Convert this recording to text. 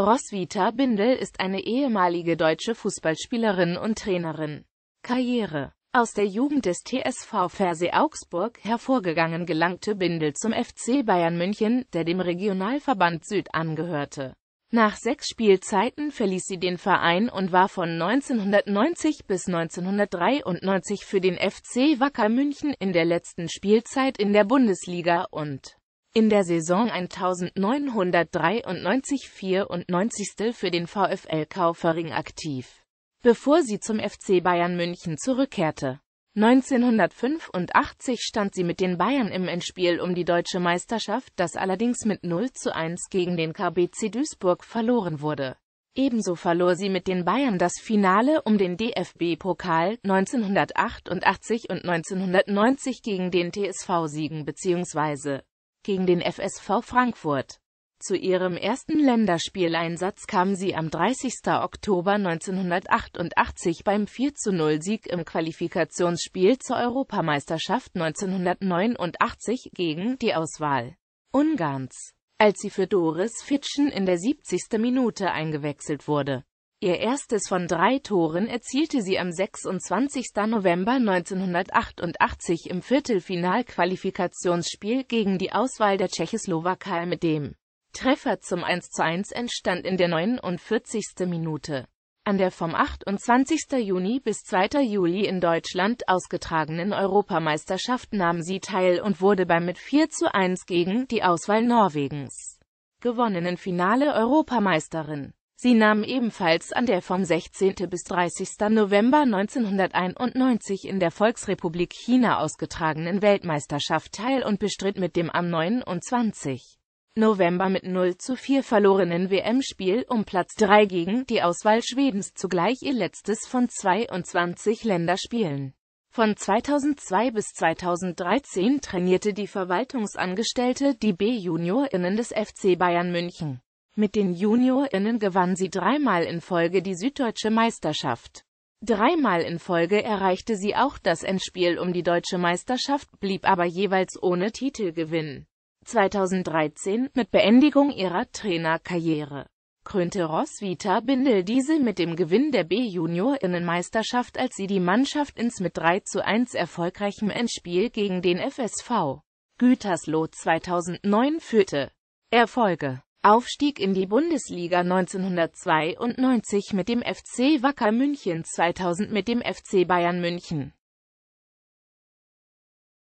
Roswitha Bindel ist eine ehemalige deutsche Fußballspielerin und Trainerin. Karriere Aus der Jugend des TSV Ferse Augsburg hervorgegangen gelangte Bindel zum FC Bayern München, der dem Regionalverband Süd angehörte. Nach sechs Spielzeiten verließ sie den Verein und war von 1990 bis 1993 für den FC Wacker München in der letzten Spielzeit in der Bundesliga und in der Saison 1993-94 für den VfL Kaufering aktiv, bevor sie zum FC Bayern München zurückkehrte. 1985 stand sie mit den Bayern im Endspiel um die deutsche Meisterschaft, das allerdings mit 0 zu 1 gegen den KBC Duisburg verloren wurde. Ebenso verlor sie mit den Bayern das Finale um den DFB-Pokal 1988 und 1990 gegen den TSV Siegen bzw gegen den FSV Frankfurt. Zu ihrem ersten Länderspieleinsatz kam sie am 30. Oktober 1988 beim 4-0-Sieg im Qualifikationsspiel zur Europameisterschaft 1989 gegen die Auswahl Ungarns, als sie für Doris Fitschen in der 70. Minute eingewechselt wurde. Ihr erstes von drei Toren erzielte sie am 26. November 1988 im Viertelfinalqualifikationsspiel gegen die Auswahl der Tschechoslowakei mit dem Treffer zum 1 zu 1 entstand in der 49. Minute. An der vom 28. Juni bis 2. Juli in Deutschland ausgetragenen Europameisterschaft nahm sie teil und wurde beim mit 4 zu 1 gegen die Auswahl Norwegens gewonnenen Finale Europameisterin. Sie nahm ebenfalls an der vom 16. bis 30. November 1991 in der Volksrepublik China ausgetragenen Weltmeisterschaft teil und bestritt mit dem am 29. November mit 0 zu 4 verlorenen WM-Spiel um Platz 3 gegen die Auswahl Schwedens zugleich ihr letztes von 22 Länderspielen. Von 2002 bis 2013 trainierte die Verwaltungsangestellte die B-JuniorInnen des FC Bayern München. Mit den JuniorInnen gewann sie dreimal in Folge die Süddeutsche Meisterschaft. Dreimal in Folge erreichte sie auch das Endspiel um die Deutsche Meisterschaft, blieb aber jeweils ohne Titelgewinn. 2013, mit Beendigung ihrer Trainerkarriere, krönte Roswitha Bindel diese mit dem Gewinn der B-Junior-Innenmeisterschaft, als sie die Mannschaft ins mit 3 zu 1 erfolgreichem Endspiel gegen den FSV Gütersloh 2009 führte. Erfolge Aufstieg in die Bundesliga 1992 mit dem FC Wacker München 2000 mit dem FC Bayern München